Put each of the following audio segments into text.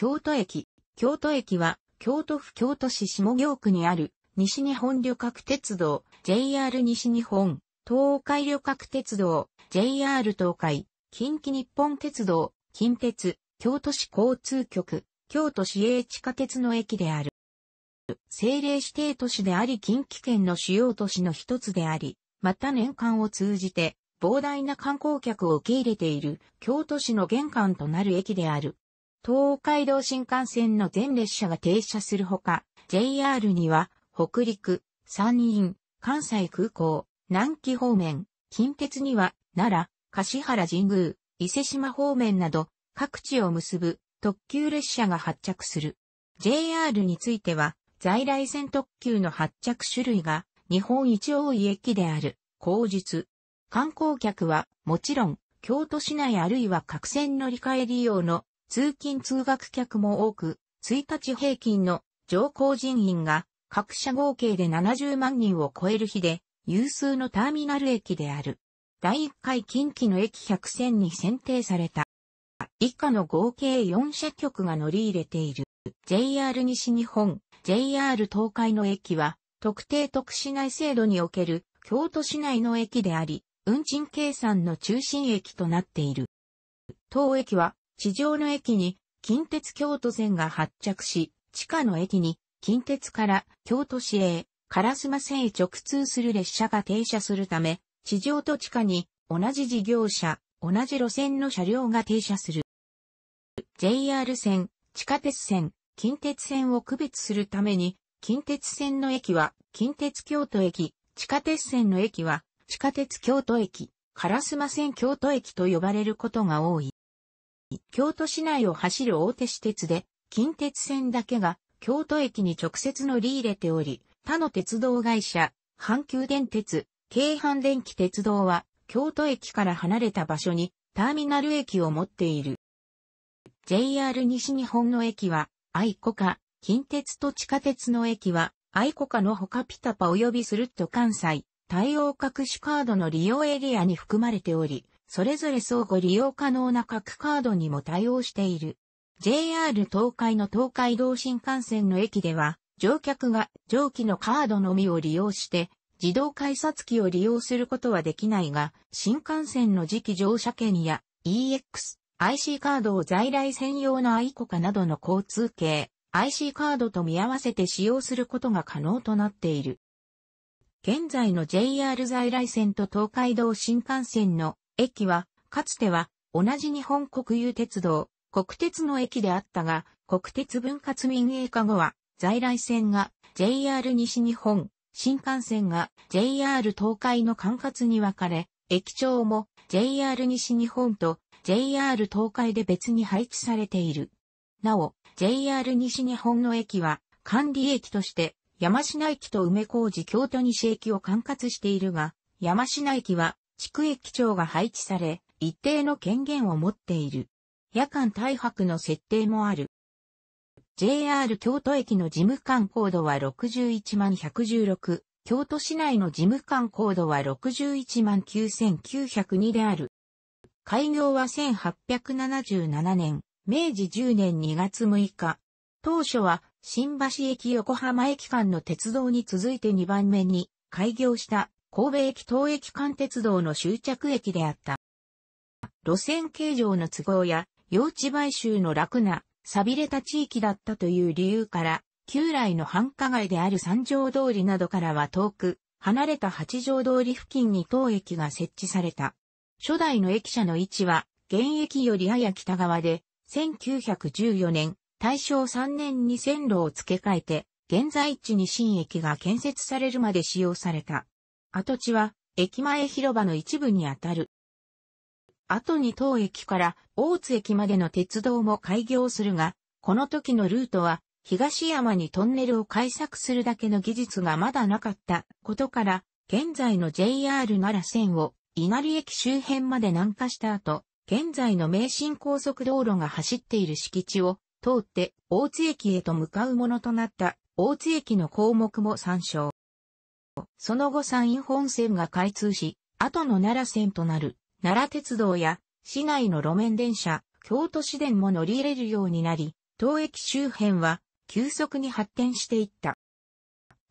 京都駅。京都駅は、京都府京都市下京区にある、西日本旅客鉄道、JR 西日本、東海旅客鉄道、JR 東海、近畿日本鉄道、近鉄、京都市交通局、京都市営地下鉄の駅である。政令指定都市であり近畿圏の主要都市の一つであり、また年間を通じて、膨大な観光客を受け入れている京都市の玄関となる駅である。東海道新幹線の全列車が停車するほか、JR には、北陸、山陰、関西空港、南紀方面、近鉄には、奈良、柏原神宮、伊勢島方面など、各地を結ぶ特急列車が発着する。JR については、在来線特急の発着種類が日本一多い駅である、後日。観光客は、もちろん、京都市内あるいは各線乗り換え利用の通勤通学客も多く、1日平均の乗降人員が各社合計で70万人を超える日で、有数のターミナル駅である。第1回近畿の駅100選に選定された。以下の合計4社局が乗り入れている。JR 西日本、JR 東海の駅は、特定特市内制度における京都市内の駅であり、運賃計算の中心駅となっている。当駅は地上の駅に近鉄京都線が発着し、地下の駅に近鉄から京都市へ、烏丸線へ直通する列車が停車するため、地上と地下に同じ事業者、同じ路線の車両が停車する。JR 線、地下鉄線、近鉄線を区別するために、近鉄線の駅は近鉄京都駅、地下鉄線の駅は地下鉄京都駅、烏丸線京都駅と呼ばれることが多い。京都市内を走る大手私鉄で、近鉄線だけが京都駅に直接乗り入れており、他の鉄道会社、阪急電鉄、京阪電気鉄道は、京都駅から離れた場所にターミナル駅を持っている。JR 西日本の駅は、愛子か、近鉄と地下鉄の駅は、愛子かのほかピタパ及びスルッと関西、対応各種カードの利用エリアに含まれており、それぞれ相互利用可能な各カードにも対応している。JR 東海の東海道新幹線の駅では、乗客が上記のカードのみを利用して、自動改札機を利用することはできないが、新幹線の次期乗車券や EX、IC カードを在来専用のイコカなどの交通系、IC カードと見合わせて使用することが可能となっている。現在の JR 在来線と東海道新幹線の駅は、かつては、同じ日本国有鉄道、国鉄の駅であったが、国鉄分割民営化後は、在来線が JR 西日本、新幹線が JR 東海の管轄に分かれ、駅長も JR 西日本と JR 東海で別に配置されている。なお、JR 西日本の駅は管理駅として山品駅と梅小路京都西駅を管轄しているが、山品駅は地区駅長が配置され、一定の権限を持っている。夜間大白の設定もある。JR 京都駅の事務官コードは61万116、京都市内の事務官コードは61万9902である。開業は1877年、明治10年2月6日。当初は新橋駅横浜駅間の鉄道に続いて2番目に開業した神戸駅東駅間鉄道の終着駅であった。路線形状の都合や、用地買収の楽な、錆びれた地域だったという理由から、旧来の繁華街である三条通りなどからは遠く、離れた八条通り付近に当駅が設置された。初代の駅舎の位置は、現役よりやや北側で、1914年、大正3年に線路を付け替えて、現在地に新駅が建設されるまで使用された。跡地は、駅前広場の一部にあたる。後に当駅から大津駅までの鉄道も開業するが、この時のルートは、東山にトンネルを開削するだけの技術がまだなかったことから、現在の JR 奈良線を稲荷駅周辺まで南下した後、現在の名神高速道路が走っている敷地を通って大津駅へと向かうものとなった大津駅の項目も参照。その後山陰本線が開通し、後の奈良線となる奈良鉄道や市内の路面電車、京都市電も乗り入れるようになり、当駅周辺は急速に発展していった。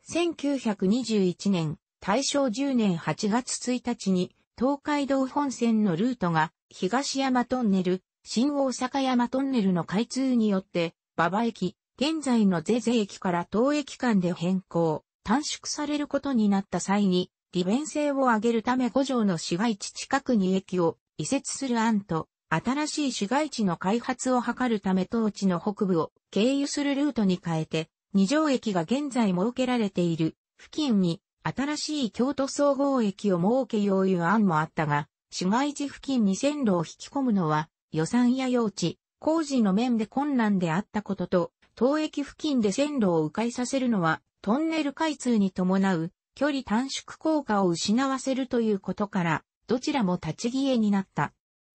1921年、大正10年8月1日に東海道本線のルートが東山トンネル、新大阪山トンネルの開通によって、馬場駅、現在の是々駅から東駅間で変更。短縮されることになった際に、利便性を上げるため5条の市街地近くに駅を移設する案と、新しい市街地の開発を図るため当地の北部を経由するルートに変えて、二条駅が現在設けられている付近に新しい京都総合駅を設けよういう案もあったが、市街地付近に線路を引き込むのは予算や用地、工事の面で困難であったことと、当駅付近で線路を迂回させるのはトンネル開通に伴う距離短縮効果を失わせるということから、どちらも立ち消えになった。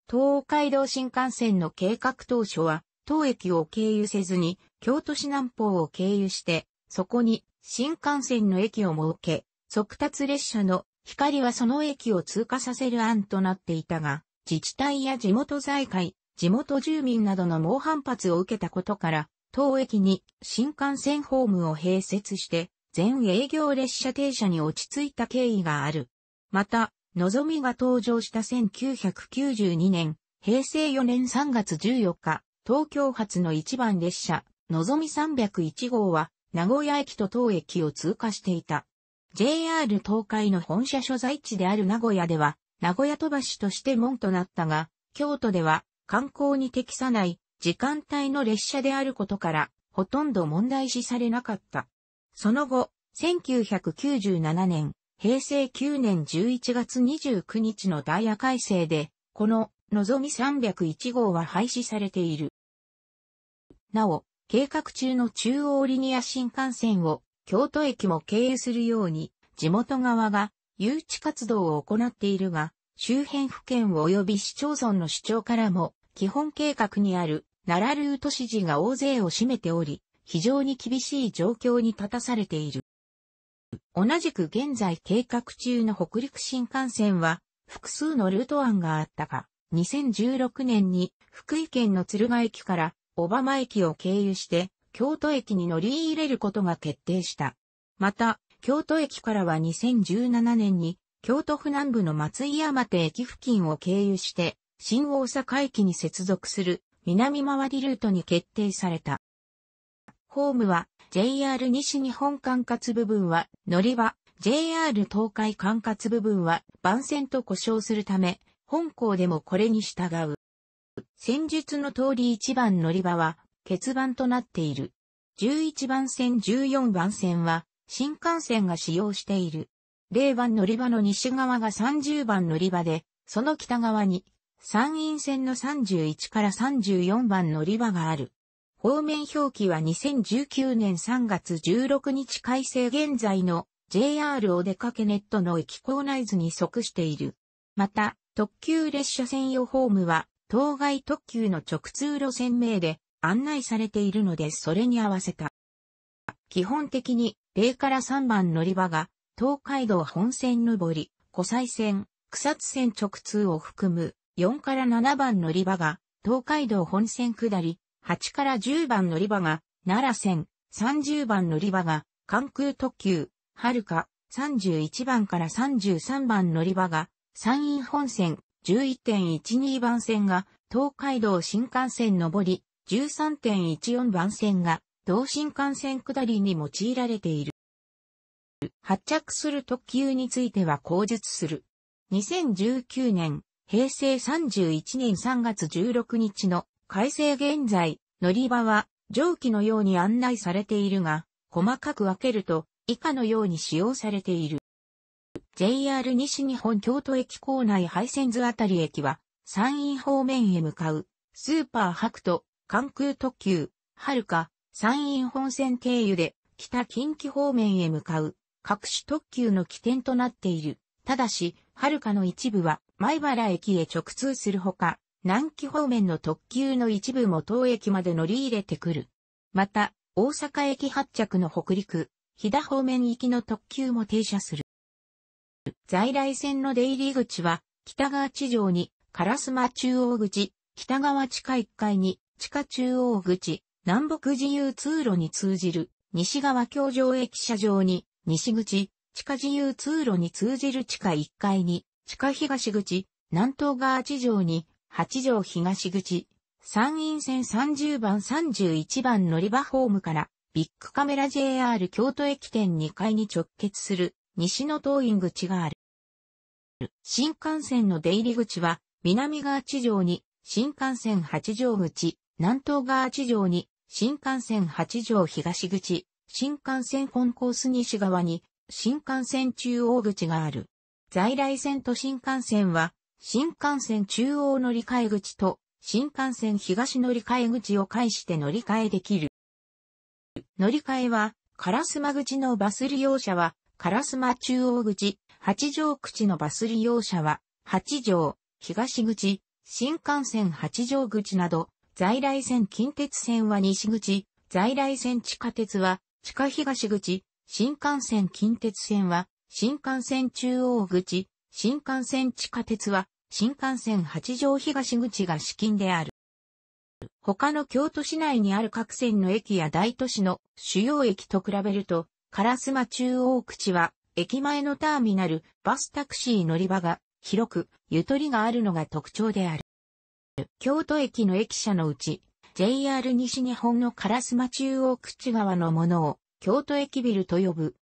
東海道新幹線の計画当初は、当駅を経由せずに、京都市南方を経由して、そこに新幹線の駅を設け、速達列車の光はその駅を通過させる案となっていたが、自治体や地元財界、地元住民などの猛反発を受けたことから、当駅に新幹線ホームを併設して、全営業列車停車に落ち着いた経緯がある。また、のぞみが登場した1992年、平成4年3月14日、東京発の一番列車、のぞみ301号は、名古屋駅と当駅を通過していた。JR 東海の本社所在地である名古屋では、名古屋飛ばしとして門となったが、京都では観光に適さない時間帯の列車であることから、ほとんど問題視されなかった。その後、1997年、平成9年11月29日のダイヤ改正で、この、のぞみ301号は廃止されている。なお、計画中の中央リニア新幹線を京都駅も経営するように、地元側が誘致活動を行っているが、周辺府県及び市町村の主張からも、基本計画にある奈良ルート支持が大勢を占めており、非常に厳しい状況に立たされている。同じく現在計画中の北陸新幹線は、複数のルート案があったが、2016年に福井県の敦賀駅から小浜駅を経由して京都駅に乗り入れることが決定した。また、京都駅からは2017年に京都府南部の松井山手駅付近を経由して新大阪駅に接続する南回りルートに決定された。ホームは JR 西日本管轄部分は乗り場、JR 東海管轄部分は番線と故障するため、本校でもこれに従う。戦術の通り1番乗り場は欠番となっている。11番線14番線は新幹線が使用している。0番乗り場の西側が30番乗り場で、その北側に参院選の31から34番乗り場がある。方面表記は2019年3月16日改正現在の JR お出かけネットの駅構内図に即している。また、特急列車専用ホームは、当該特急の直通路線名で案内されているので、それに合わせた。基本的に、0から3番乗り場が、東海道本線上り、湖西線、草津線直通を含む4から7番乗り場が、東海道本線下り、8から10番乗り場が、奈良線、30番乗り場が、関空特急、はるか、31番から33番乗り場が、山陰本線、11.12番線が、東海道新幹線上り、13.14番線が、同新幹線下りに用いられている。発着する特急については口述する。2019年平成31年3月16日の改正現在、乗り場は上記のように案内されているが、細かく分けると以下のように使用されている。JR 西日本京都駅構内廃線図あたり駅は、山陰方面へ向かう、スーパー白ト、関空特急、はるか、山陰本線経由で、北近畿方面へ向かう、各種特急の起点となっている。ただし、はるかの一部は、前原駅へ直通するほか、南紀方面の特急の一部も当駅まで乗り入れてくる。また、大阪駅発着の北陸、飛騨方面行きの特急も停車する。在来線の出入り口は、北側地上に、烏丸中央口、北側地下1階に、地下中央口、南北自由通路に通じる、西側京上駅車上に、西口、地下自由通路に通じる地下1階に、地下東口、南東側地上に、八条東口、山陰線30番31番乗り場ホームから、ビッグカメラ JR 京都駅店2階に直結する西の東院口がある。新幹線の出入り口は南側地上に新幹線八条口、南東側地上に新幹線八条東口、新幹線コンコース西側に新幹線中央口がある。在来線と新幹線は、新幹線中央乗り換え口と、新幹線東乗り換え口を介して乗り換えできる。乗り換えは、烏丸口のバス利用者は、烏丸中央口、八条口のバス利用者は、八条、東口、新幹線八条口など、在来線近鉄線は西口、在来線地下鉄は、地下東口、新幹線近鉄線は、新幹線中央口、新幹線地下鉄は、新幹線八条東口が資金である。他の京都市内にある各線の駅や大都市の主要駅と比べると、烏マ中央口は、駅前のターミナル、バスタクシー乗り場が、広く、ゆとりがあるのが特徴である。京都駅の駅舎のうち、JR 西日本の烏マ中央口側のものを、京都駅ビルと呼ぶ。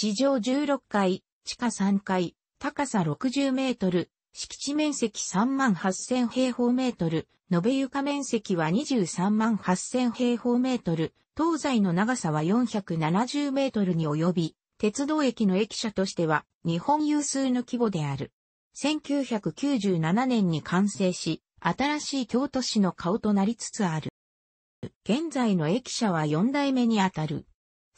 地上16階、地下3階、高さ60メートル、敷地面積3万8000平方メートル、延べ床面積は23万8000平方メートル、東西の長さは470メートルに及び、鉄道駅の駅舎としては日本有数の規模である。1997年に完成し、新しい京都市の顔となりつつある。現在の駅舎は4代目にあたる。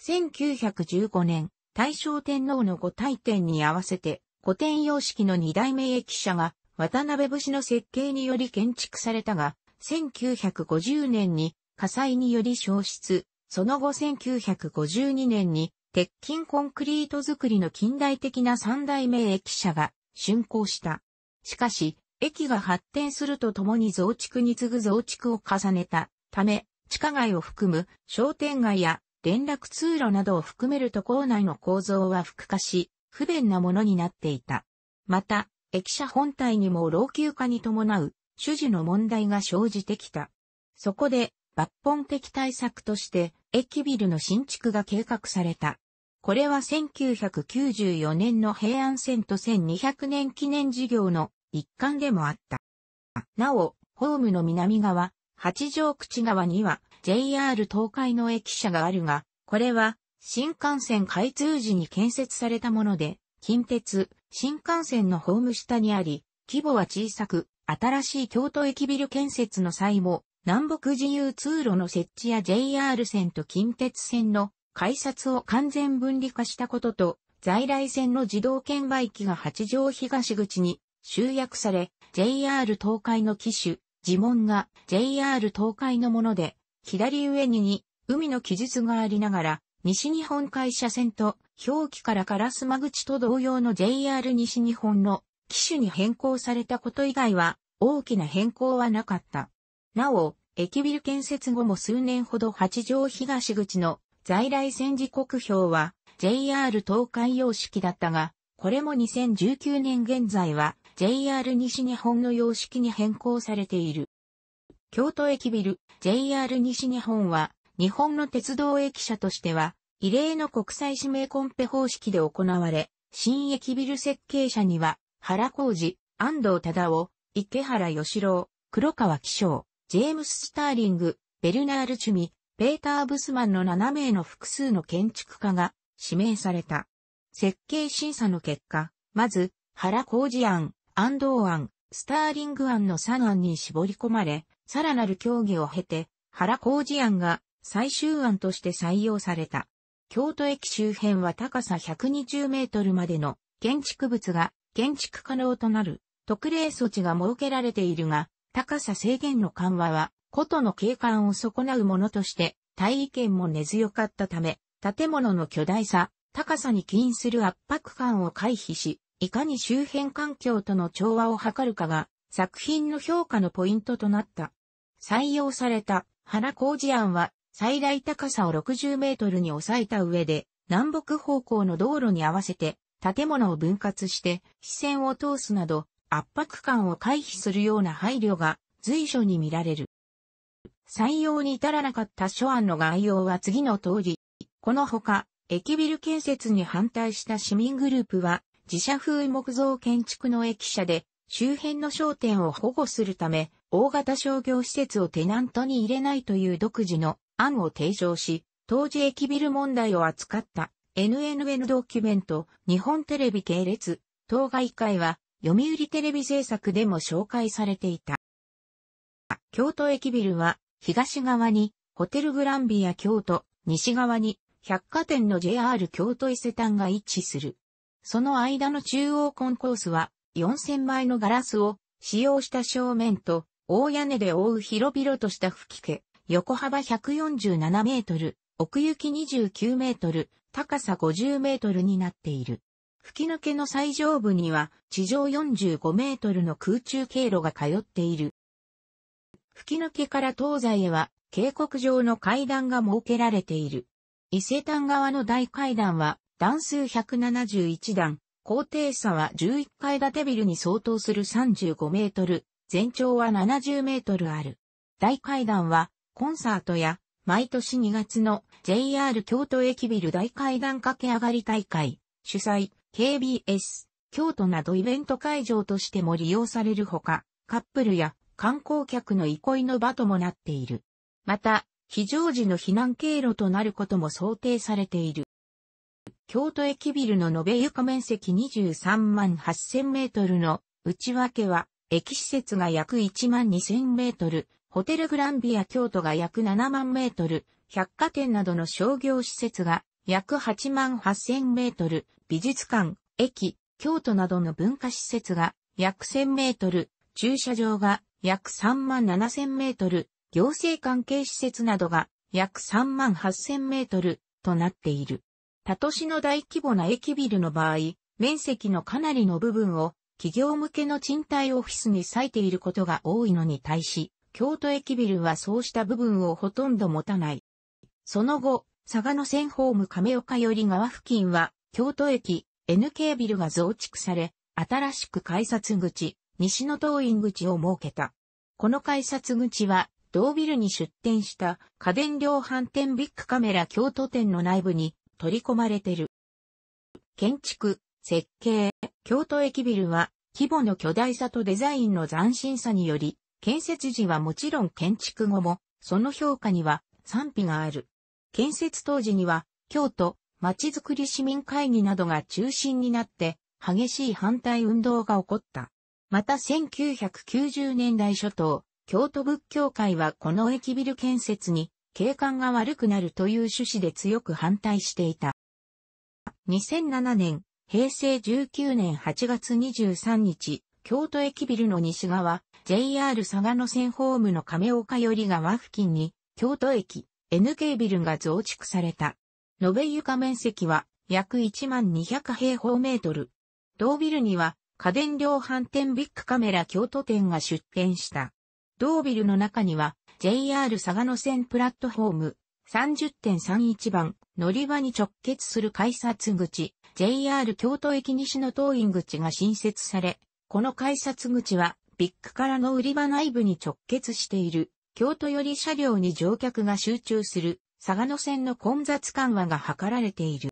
1915年、大正天皇の御大典に合わせて、古典様式の二代目駅舎が、渡辺節の設計により建築されたが、1950年に火災により消失、その後1952年に鉄筋コンクリート作りの近代的な三代目駅舎が竣工した。しかし、駅が発展するとともに増築に次ぐ増築を重ねたため、地下街を含む商店街や連絡通路などを含めると構内の構造は複化し、不便なものになっていた。また、駅舎本体にも老朽化に伴う、主事の問題が生じてきた。そこで、抜本的対策として、駅ビルの新築が計画された。これは1994年の平安線と1200年記念事業の一環でもあった。なお、ホームの南側、八条口側には、JR 東海の駅舎があるが、これは新幹線開通時に建設されたもので、近鉄、新幹線のホーム下にあり、規模は小さく、新しい京都駅ビル建設の際も、南北自由通路の設置や JR 線と近鉄線の改札を完全分離化したことと、在来線の自動券売機が八条東口に集約され、JR 東海の機種、自問が JR 東海のもので、左上にに海の記述がありながら、西日本海車線と表記からスマ口と同様の JR 西日本の機種に変更されたこと以外は大きな変更はなかった。なお、駅ビル建設後も数年ほど八条東口の在来線時刻表は JR 東海様式だったが、これも2019年現在は JR 西日本の様式に変更されている。京都駅ビル、JR 西日本は、日本の鉄道駅舎としては、異例の国際指名コンペ方式で行われ、新駅ビル設計者には、原浩二、安藤忠夫、池原義郎、黒川紀章、ジェームス・スターリング、ベルナール・チュミ、ペーター・ブスマンの7名の複数の建築家が指名された。設計審査の結果、まず、原浩二案、安藤案、スターリング案の3案に絞り込まれ、さらなる協議を経て、原工事案が最終案として採用された。京都駅周辺は高さ120メートルまでの建築物が建築可能となる特例措置が設けられているが、高さ制限の緩和は、古都の景観を損なうものとして、大意見も根強かったため、建物の巨大さ、高さに起因する圧迫感を回避し、いかに周辺環境との調和を図るかが、作品の評価のポイントとなった。採用された原工事案は、最大高さを60メートルに抑えた上で、南北方向の道路に合わせて、建物を分割して、視線を通すなど、圧迫感を回避するような配慮が随所に見られる。採用に至らなかった諸案の概要は次の通り、このほか、駅ビル建設に反対した市民グループは、自社風木造建築の駅舎で、周辺の商店を保護するため、大型商業施設をテナントに入れないという独自の案を提唱し、当時駅ビル問題を扱った NNN ドキュメント、日本テレビ系列、当該会は、読売テレビ制作でも紹介されていた。京都駅ビルは、東側に、ホテルグランビア京都、西側に、百貨店の JR 京都伊勢丹が位置する。その間の中央コンコースは4000枚のガラスを使用した正面と大屋根で覆う広々とした吹き家、横幅147メートル、奥行き29メートル、高さ50メートルになっている。吹き抜けの最上部には地上45メートルの空中経路が通っている。吹き抜けから東西へは渓谷上の階段が設けられている。伊勢丹側の大階段は段数171段、高低差は11階建てビルに相当する35メートル、全長は70メートルある。大階段は、コンサートや、毎年2月の JR 京都駅ビル大階段駆け上がり大会、主催、KBS、京都などイベント会場としても利用されるほか、カップルや観光客の憩いの場ともなっている。また、非常時の避難経路となることも想定されている。京都駅ビルの延べ床面積23万8000メートルの内訳は、駅施設が約1万2000メートル、ホテルグランビア京都が約7万メートル、百貨店などの商業施設が約8万8000メートル、美術館、駅、京都などの文化施設が約1000メートル、駐車場が約3万7000メートル、行政関係施設などが約3万8000メートルとなっている。他都市の大規模な駅ビルの場合、面積のかなりの部分を企業向けの賃貸オフィスに割いていることが多いのに対し、京都駅ビルはそうした部分をほとんど持たない。その後、佐賀の線ホーム亀岡より側付近は、京都駅、NK ビルが増築され、新しく改札口、西の東院口を設けた。この改札口は、同ビルに出店した家電量販店ビッグカメラ京都店の内部に取り込まれてる。建築、設計、京都駅ビルは、規模の巨大さとデザインの斬新さにより、建設時はもちろん建築後も、その評価には賛否がある。建設当時には、京都、町づくり市民会議などが中心になって、激しい反対運動が起こった。また1990年代初頭、京都仏教会はこの駅ビル建設に景観が悪くなるという趣旨で強く反対していた。2007年、平成19年8月23日、京都駅ビルの西側、JR 佐賀野線ホームの亀岡寄り側付近に、京都駅、NK ビルが増築された。延べ床面積は約1万200平方メートル。同ビルには家電量販店ビッグカメラ京都店が出店した。同ビルの中には JR 佐賀野線プラットフォーム30.31番乗り場に直結する改札口 JR 京都駅西の東院口が新設され、この改札口はビッグからの売り場内部に直結している京都より車両に乗客が集中する佐賀野線の混雑緩和が図られている。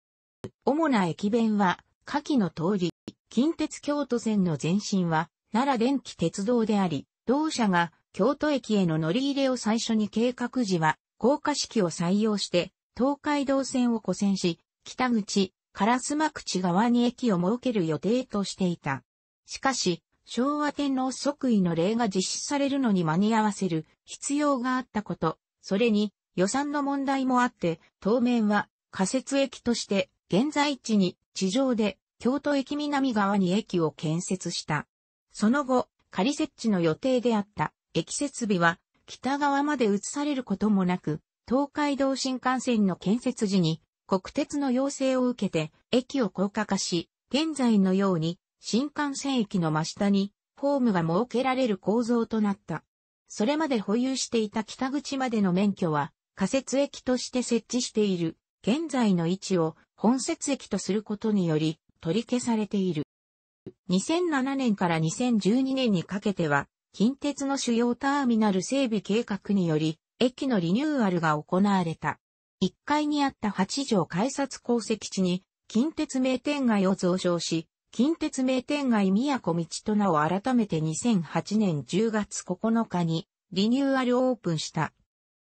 主な駅弁は下記の通り、近鉄京都線の前身は奈良電気鉄道であり、同社が京都駅への乗り入れを最初に計画時は、高架式を採用して、東海道線を古線し、北口、烏丸口側に駅を設ける予定としていた。しかし、昭和天皇即位の例が実施されるのに間に合わせる必要があったこと、それに予算の問題もあって、当面は仮設駅として現在地に地上で京都駅南側に駅を建設した。その後、仮設置の予定であった駅設備は北側まで移されることもなく、東海道新幹線の建設時に国鉄の要請を受けて駅を高架化し、現在のように新幹線駅の真下にホームが設けられる構造となった。それまで保有していた北口までの免許は仮設駅として設置している現在の位置を本設駅とすることにより取り消されている。2007年から2012年にかけては近鉄の主要ターミナル整備計画により、駅のリニューアルが行われた。1階にあった8条改札鉱石地に、近鉄名店街を増床し、近鉄名店街宮古道と名を改めて2008年10月9日にリニューアルオープンした。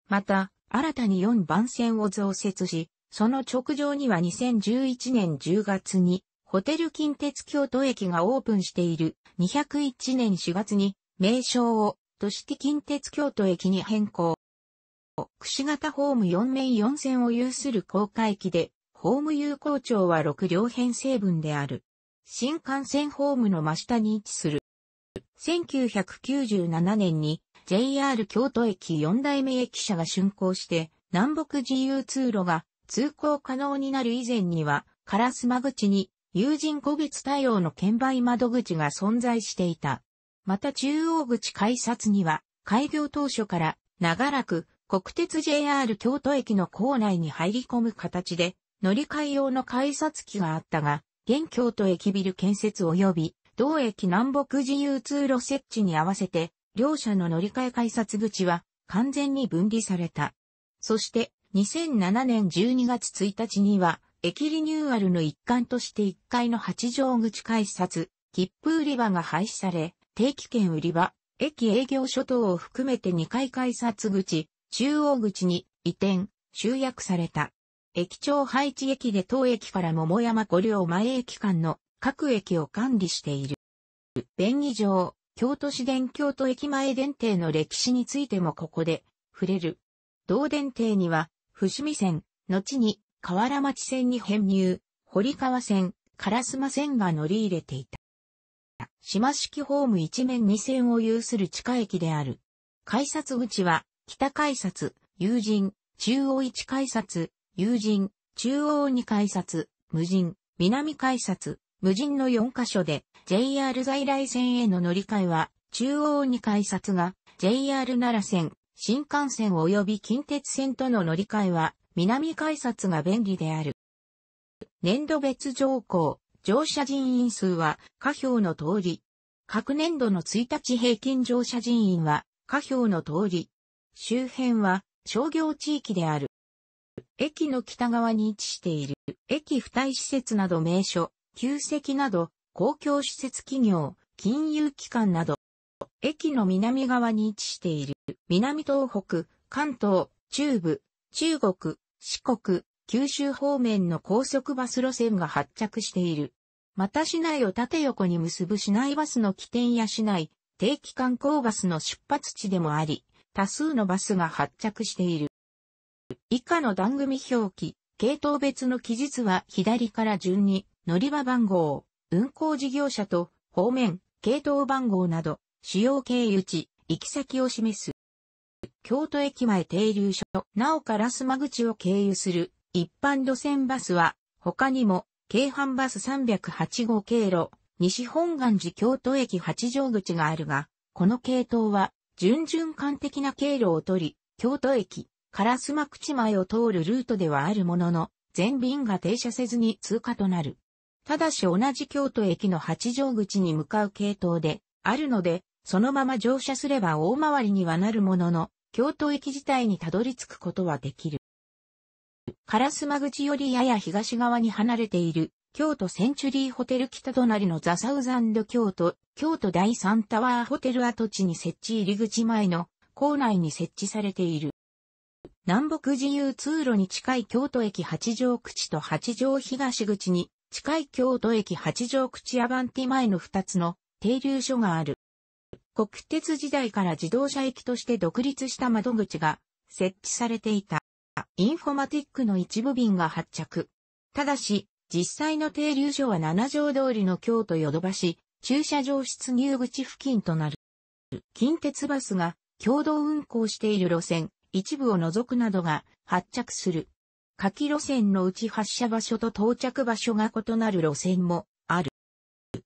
また、新たに4番線を増設し、その直上には2011年10月にホテル近鉄京都駅がオープンしている201年4月に名称を都市近鉄京都駅に変更。串形ホーム4面4線を有する高架駅で、ホーム有効長は6両編成分である。新幹線ホームの真下に位置する。1997年に JR 京都駅4代目駅舎が竣工して、南北自由通路が通行可能になる以前には、カラスマ口に有人個別対応の券売窓口が存在していた。また中央口改札には、開業当初から、長らく、国鉄 JR 京都駅の構内に入り込む形で、乗り換え用の改札機があったが、現京都駅ビル建設及び、同駅南北自由通路設置に合わせて、両社の乗り換え改札口は完全に分離された。そして、2007年12月1日には、駅リニューアルの一環として1階の八条口改札、切符売り場が廃止され、定期券売り場、駅営業所等を含めて2階改札口、中央口に移転、集約された。駅長配置駅で当駅から桃山五両前駅間の各駅を管理している。便宜上、京都市電京都駅前電停の歴史についてもここで触れる。同電停には、伏見線、後に河原町線に編入、堀川線、烏丸線が乗り入れていた。島式ホーム一面二線を有する地下駅である。改札口は、北改札、友人、中央一改札、友人、中央二改札、無人、南改札、無人の4カ所で、JR 在来線への乗り換えは、中央二改札が、JR 奈良線、新幹線及び近鉄線との乗り換えは、南改札が便利である。年度別乗降、乗車人員数は下表の通り。各年度の1日平均乗車人員は下表の通り。周辺は商業地域である。駅の北側に位置している。駅付帯施設など名所、旧跡など、公共施設企業、金融機関など。駅の南側に位置している。南東北、関東、中部、中国、四国、九州方面の高速バス路線が発着している。また市内を縦横に結ぶ市内バスの起点や市内、定期観光バスの出発地でもあり、多数のバスが発着している。以下の番組表記、系統別の記述は左から順に、乗り場番号、運行事業者と、方面、系統番号など、主要経由地、行き先を示す。京都駅前停留所、なおから須磨口を経由する一般路線バスは、他にも京阪バス308号経路、西本願寺京都駅八条口があるが、この系統は、準循環的な経路を取り、京都駅、烏丸口前を通るルートではあるものの、全便が停車せずに通過となる。ただし同じ京都駅の八条口に向かう系統で、あるので、そのまま乗車すれば大回りにはなるものの、京都駅自体にたどり着くことはできる。烏マ口よりやや東側に離れている、京都センチュリーホテル北隣のザ・サウザンド京都、京都第三タワーホテル跡地に設置入り口前の構内に設置されている。南北自由通路に近い京都駅八条口と八条東口に近い京都駅八条口アバンティ前の二つの停留所がある。国鉄時代から自動車駅として独立した窓口が設置されていた。インフォマティックの一部便が発着。ただし、実際の停留所は七条通りの京都ヨドバシ、駐車場出入口付近となる。近鉄バスが共同運行している路線、一部を除くなどが発着する。下記路線のうち発車場所と到着場所が異なる路線もある。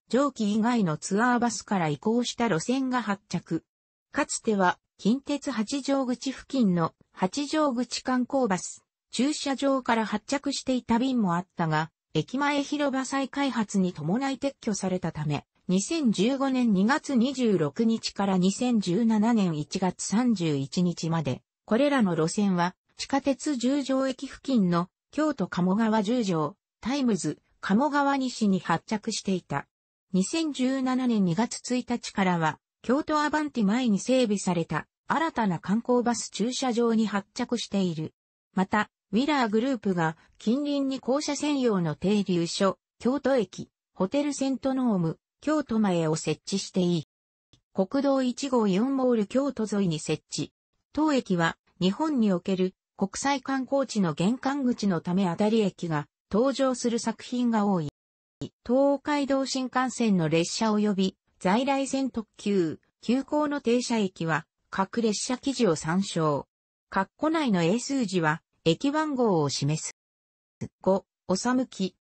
上記以外のツアーバスから移行した路線が発着。かつては近鉄八条口付近の八条口観光バス、駐車場から発着していた便もあったが、駅前広場再開発に伴い撤去されたため、2015年2月26日から2017年1月31日まで、これらの路線は、地下鉄十条駅付近の京都鴨川十条、タイムズ、鴨川西に発着していた。2017年2月1日からは、京都アバンティ前に整備された新たな観光バス駐車場に発着している。また、ウィラーグループが近隣に校舎専用の停留所、京都駅、ホテルセントノーム、京都前を設置していい。国道1号4モール京都沿いに設置。当駅は日本における国際観光地の玄関口のためあたり駅が登場する作品が多い。東海道新幹線の列車及び在来線特急、急行の停車駅は各列車記事を参照。括弧内の英数字は、駅番号を示す。5、おさむき、